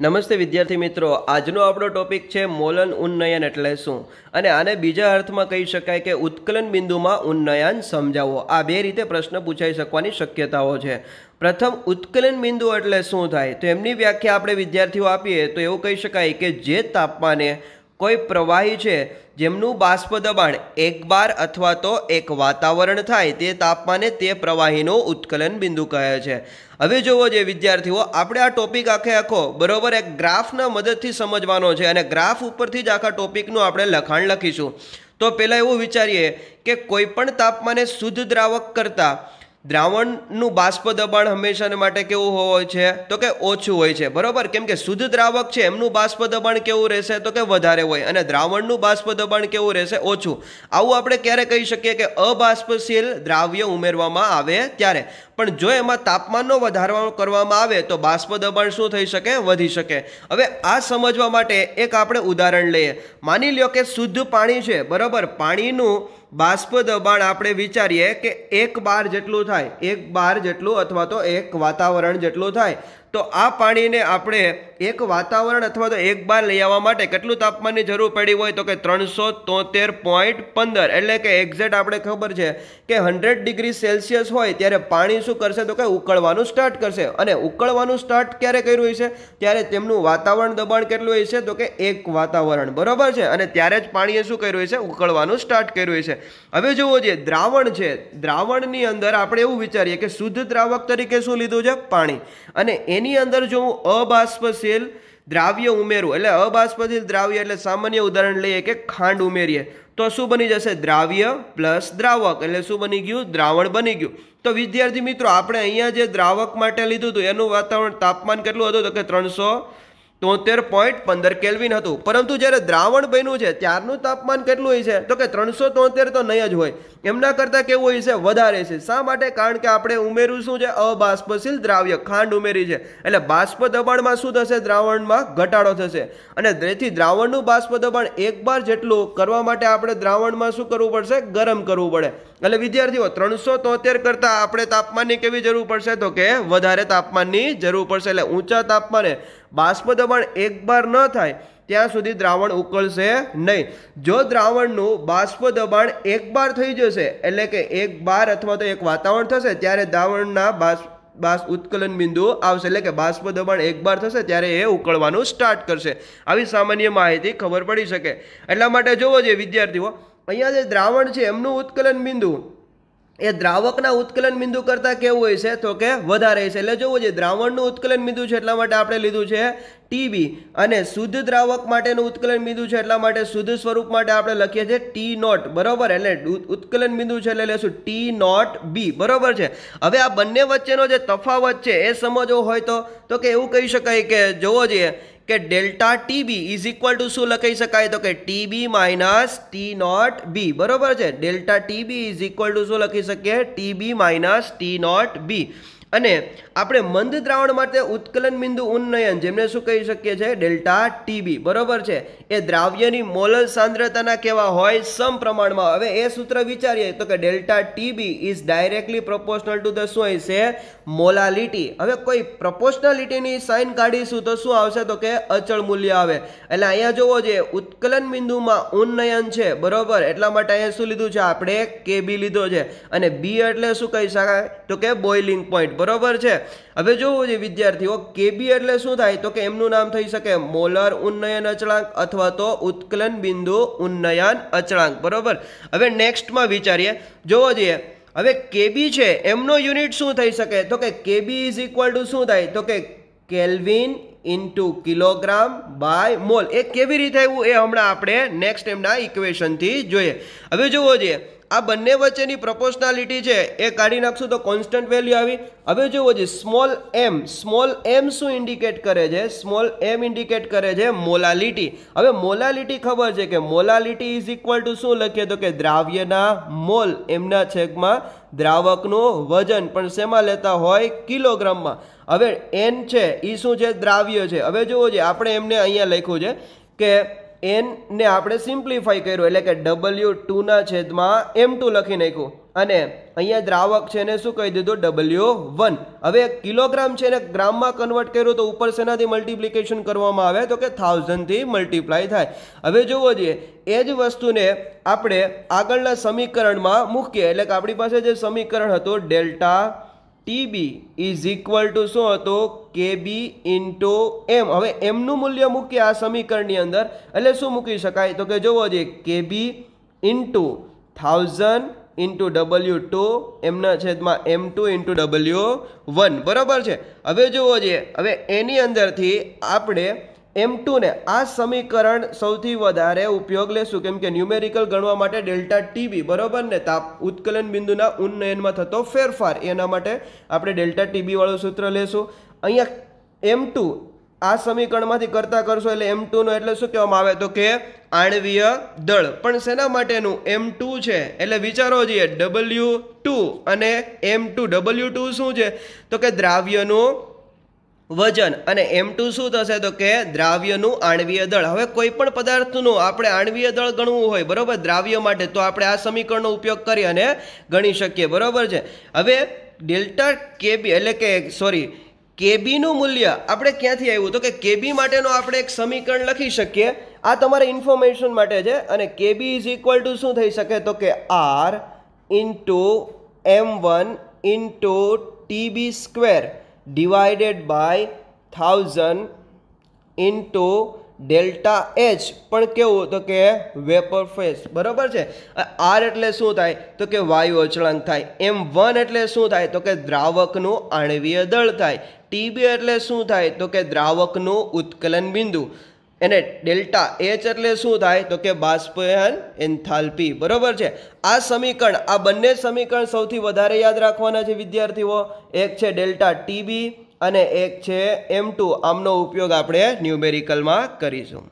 નમસ્તે વિદ્યાર્થી મિત્રો આજનો આપણો ટોપિક છે મોલન ઉન્નયન એટલે શું અને આને બીજા અર્થમાં કહી શકાય કે ઉત્કલન બિંદુમાં ઉન્નયન સમજાવો આ બે રીતે પ્રશ્ન પૂછાઈ શકવાની શક્યતાઓ છે પ્રથમ ઉત્કલન બિંદુ એટલે શું થાય તો એમની વ્યાખ્યા આપણે વિદ્યાર્થીઓ આપીએ તો એવું કહી શકાય કે જે તાપમાને કોઈ પ્રવાહી છે જેમનું બાષ્પ દબાણ એક બાર અથવા તો એક વાતાવરણ થાય તે તાપમાને તે પ્રવાહીનો ઉત્કલન બિંદુ કહે છે હવે જુઓ જે વિદ્યાર્થીઓ આપણે આ ટોપિક આખે આખો બરોબર એક ગ્રાફના મદદથી સમજવાનો છે અને ગ્રાફ ઉપરથી જ આખા ટોપિકનું આપણે લખાણ લખીશું તો પહેલાં એવું વિચારીએ કે કોઈપણ તાપમાને શુદ્ધ દ્રાવક કરતાં દ્રાવણનું બાષ્પ દબાણ હંમેશાને માટે કેવું હોય છે તો કે ઓછું હોય છે બરાબર કેમ કે શુદ્ધ દ્રાવક છે એમનું બાષ્પ દબાણ કેવું રહેશે તો કે વધારે હોય અને દ્રાવણનું બાષ્પ દબાણ કેવું રહેશે ઓછું આવું આપણે ક્યારે કહી શકીએ કે અબાષ્પશીલ દ્રાવ્ય ઉમેરવામાં આવે ત્યારે પણ જો એમાં તાપમાનનો વધારવા કરવામાં આવે તો બાષ્પ દબાણ શું થઈ શકે વધી શકે હવે આ સમજવા માટે એક આપણે ઉદાહરણ લઈએ માની લ્યો કે શુદ્ધ પાણી છે બરાબર પાણીનું બાષ્પ દબાણ આપણે વિચારીએ કે એક બાર જેટલું થાય એક બાર જેટલું અથવા તો એક વાતાવરણ જેટલું થાય તો આ પાણીને આપણે એક વાતાવરણ અથવા તો એક બાર લઈ આવવા માટે કેટલું તાપમાનની જરૂર પડી હોય તો કે ત્રણસો તોતેર પોઈન્ટ પંદર એટલે કે એક્ઝેક્ટ આપણે ખબર છે કે હંડ્રેડ ડિગ્રી સેલ્સિયસ હોય ત્યારે પાણી શું કરશે તો કે ઉકળવાનું સ્ટાર્ટ કરશે અને ઉકળવાનું સ્ટાર્ટ ક્યારે કર્યું હોય છે ત્યારે તેમનું વાતાવરણ દબાણ કેટલું હોય છે તો કે એક વાતાવરણ બરાબર છે અને ત્યારે જ પાણીએ શું કર્યું છે ઉકળવાનું સ્ટાર્ટ કર્યું હોય છે હવે જુઓ જોઈએ દ્રાવણ છે દ્રાવણની અંદર આપણે એવું વિચારીએ કે શુદ્ધ દ્રાવક તરીકે શું લીધું છે પાણી અને એની અંદર જો હું અબાષ્પ અબાષ્પશીલ દ્રાવ્ય ઉમેરવું એટલે અબાષ્પશીલ દ્રાવ્ય એટલે સામાન્ય ઉદાહરણ લઈએ કે ખાંડ ઉમેરીએ તો શું બની જશે દ્રાવ્ય પ્લસ દ્રાવક એટલે શું બની ગયું દ્રાવણ બની ગયું તો વિદ્યાર્થી મિત્રો આપણે અહીંયા જે દ્રાવક માટે લીધું હતું એનું વાતાવરણ તાપમાન કેટલું હતું તો કે ત્રણસો તોતેર પોઈન્ટ પંદર કેલ્વિન હતું પરંતુ જ્યારે દ્રાવણ બન્યું છે ત્યારનું તાપમાન કેટલું હોય છે તો કે ત્રણસો તોતેર તો નહીં જ હોય એમના કરતાં કેવું હોય છે વધારે છે શા માટે કારણ કે આપણે ઉમેર્યું શું છે અબાષ્પશીલ દ્રાવ્ય ખાંડ ઉમેરી છે એટલે બાષ્પ દબાણમાં શું થશે દ્રાવણમાં ઘટાડો થશે અને તેથી દ્રાવણનું બાષ્પ દબાણ એકવાર જેટલું કરવા માટે આપણે દ્રાવણમાં શું કરવું પડશે ગરમ કરવું પડે એટલે વિદ્યાર્થીઓ ત્રણસો તોતેર કરતાં આપણે તાપમાનની કેવી જરૂર પડશે તો કે વધારે તાપમાનની જરૂર પડશે એટલે ઊંચા તાપમાને બાષ્પ દબાણ બાર ન થાય ત્યાં સુધી દ્રાવણ ઉકળશે નહીં જો દ્રાવણનું બાષ્પ દબાણ એક બાર થઈ જશે એટલે કે એક બાર અથવા તો એક વાતાવરણ થશે ત્યારે દ્રાવણના બાષ્પ બાસ ઉત્કલન બિંદુ આવશે એટલે કે બાષ્પ દબાણ બાર થશે ત્યારે એ ઉકળવાનું સ્ટાર્ટ કરશે આવી સામાન્ય માહિતી ખબર પડી શકે એટલા માટે જોવો જોઈએ વિદ્યાર્થીઓ અહીંયા જે દ્રાવણ છે એમનું ઉત્કલન બિંદુ એ દ્રાવકના ઉત્કલન બિંદુ કરતાં કેવું હોય છે તો કે વધારે છે એટલે જોવું જોઈએ દ્રાવણનું ઉત્કલન બિંદુ છે એટલા માટે આપણે લીધું છે ટીબી અને શુદ્ધ દ્રાવક માટેનું ઉત્કલન બિંદુ છે એટલા માટે શુદ્ધ સ્વરૂપ માટે આપણે લખીએ છીએ ટી નોટ બરોબર એટલે ઉત્કલન બિંદુ છે એટલે લેશું ટી નોટ બી બરોબર છે હવે આ બંને વચ્ચેનો જે તફાવત છે એ સમજવો હોય તો તો કે એવું કહી શકાય કે જોવો જોઈએ કે delta TB is equal to શું લખી શકાય તો કે TB minus T naught B બરોબર છે delta TB is equal to શું લખી શકીએ TB minus T naught B અને આપણે મંદ દ્રાવણ માટે ઉત્કલન બિંદુ ઉન્નયન જેમને શું કહી શકીએ છીએ ડેલ્ટા ટીબી બરોબર છે એ દ્રાવ્યની મોલલ સાંદ્રતાના કેવા હોય સમ પ્રમાણમાં હવે એ સૂત્ર વિચારીએ તો કે delta TB is directly proportional to the શું હોય છે મોલાલિટી હવે કોઈ પ્રપોર્શનાલિટીની સાઇન કાઢીશું તો શું આવશે તો કે અચળ મૂલ્ય આવે એટલે અહીંયા જોવો જોઈએ ઉત્કલન બિંદુમાં ઉન્નયન છે બરોબર એટલા માટે અહીંયા શું લીધું છે આપણે કે બી લીધો છે અને બી એટલે શું કહી શકાય તો કે બોઇલિંગ પોઈન્ટ બરોબર છે હવે જોવું જોઈએ વિદ્યાર્થીઓ કેબી એટલે શું થાય તો કે એમનું નામ થઈ શકે મોલર ઉન્નયન અચળાંક અથવા તો ઉત્કલન બિંદુ ઉન્નયન અચળાંક બરોબર હવે નેક્સ્ટમાં વિચારીએ જોવો જોઈએ હવે કેબી છે એમનો યુનિટ શું થઈ શકે તો કે કેબી ઇઝ ઇક્વલ ટુ શું થાય તો કે kelvin into kilogram by mole એ કેવી રીતે આવ્યું એ હમણાં આપણે નેક્સ્ટ એમના ઇક્વેશનથી જોઈએ હવે જુઓ જોઈએ આ બંને વચ્ચેની પ્રપોશનાલિટી છે એ કાઢી નાખશું તો કોન્સ્ટન્ટ વેલ્યુ આવી હવે જુઓ છે સ્મોલ એમ સ્મોલ એમ શું ઇન્ડિકેટ કરે છે સ્મોલ એમ ઇન્ડિકેટ કરે છે મોલાલિટી હવે મોલાલિટી ખબર છે કે મોલાલિટી ઇઝ ઇક્વલ ટુ શું લખીએ તો કે દ્રાવ્યના મોલ એમના છેકમાં દ્રાવકનું વજન પણ શેમાં લેતા હોય કિલોગ્રામમાં હવે એન છે એ શું છે દ્રાવ્ય છે હવે જુઓ છે આપણે એમને અહીંયા લખ્યું છે કે એનને આપણે સિમ્પ્લિફાઈ કર્યું એટલે કે ડબલ્યુ ટુના છેદમાં એમ ટુ લખી નાખ્યું અને અહીંયા દ્રાવક છે એને શું કહી દીધું ડબલ્યુ વન હવે કિલોગ્રામ છે એને ગ્રામમાં કન્વર્ટ કર્યું તો ઉપર શેનાથી મલ્ટિપ્લિકેશન કરવામાં આવે તો કે થાઉઝન્ડથી મલ્ટીપ્લાય થાય હવે જોવો જોઈએ એ જ વસ્તુને આપણે આગળના સમીકરણમાં મૂકીએ એટલે કે આપણી પાસે જે સમીકરણ હતું delta TB is equal to શું હતું કેબી ઇન્ટુ એમ હવે એમનું મૂલ્ય મૂકીએ આ સમીકરણની અંદર એટલે શું મૂકી શકાય તો કે જોવો જોઈએ KB into thousand into W two એમના છેદમાં M two into W one બરાબર છે હવે જોવો જોઈએ હવે એની અંદરથી આપણે એમ ટુને આ સમીકરણ સૌથી વધારે ઉપયોગ લેશું કેમ કે ન્યુમેરિકલ ગણવા માટે ડેલ્ટા ટીબી બરોબર ને તાપ ઉત્કલન બિંદુના ઉન્નયનમાં થતો ફેરફાર એના માટે આપણે ડેલ્ટા ટીબીવાળું સૂત્ર લેશું અહીંયા એમ ટુ આ સમીકરણમાંથી કરતા કરશો એટલે એમ ટુનું એટલે શું કહેવામાં આવે તો કે આણવીય દળ પણ શેના માટેનું એમ ટુ છે એટલે વિચારો જોઈએ ડબલ્યુ ટુ અને એમ ટુ ડબલ્યુ ટુ શું છે તો કે દ્રાવ્યનું વજન અને એમ ટુ શું થશે તો કે દ્રાવ્યનું આણવીય દળ હવે કોઈ પણ પદાર્થનું આપણે આણવીય દળ ગણવું હોય બરાબર દ્રાવ્ય માટે તો આપણે આ સમીકરણનો ઉપયોગ કરી અને ગણી શકીએ બરાબર છે હવે ડેલ્ટા કેબી એટલે કે સોરી કેબીનું મૂલ્ય આપણે ક્યાંથી આવ્યું તો કે કેબી માટેનું આપણે એક સમીકરણ લખી શકીએ આ તમારે ઇન્ફોર્મેશન માટે છે અને કેબી ઇઝ ઇક્વલ ટુ શું થઈ શકે તો કે R into M one into TB square divided by thousand into delta H પણ કેવું તો કે વેપર ફેસ બરાબર છે આર એટલે શું થાય તો કે વાયુ અચળાંક થાય એમ વન એટલે શું થાય તો કે દ્રાવકનું આણવીય દળ થાય ટીબી એટલે શું થાય તો કે દ્રાવકનું ઉત્કલન બિંદુ એને ડેલ્ટા એચ એટલે શું થાય તો કે બાષ્પયન એન્થાલ્પી બરોબર છે આ સમીકરણ આ બંને સમીકરણ સૌથી વધારે યાદ રાખવાના છે વિદ્યાર્થીઓ એક છે ડેલ્ટા ટીબી અને એક છે એમ ટુ આમનો ઉપયોગ આપણે ન્યુમેરિકલમાં કરીશું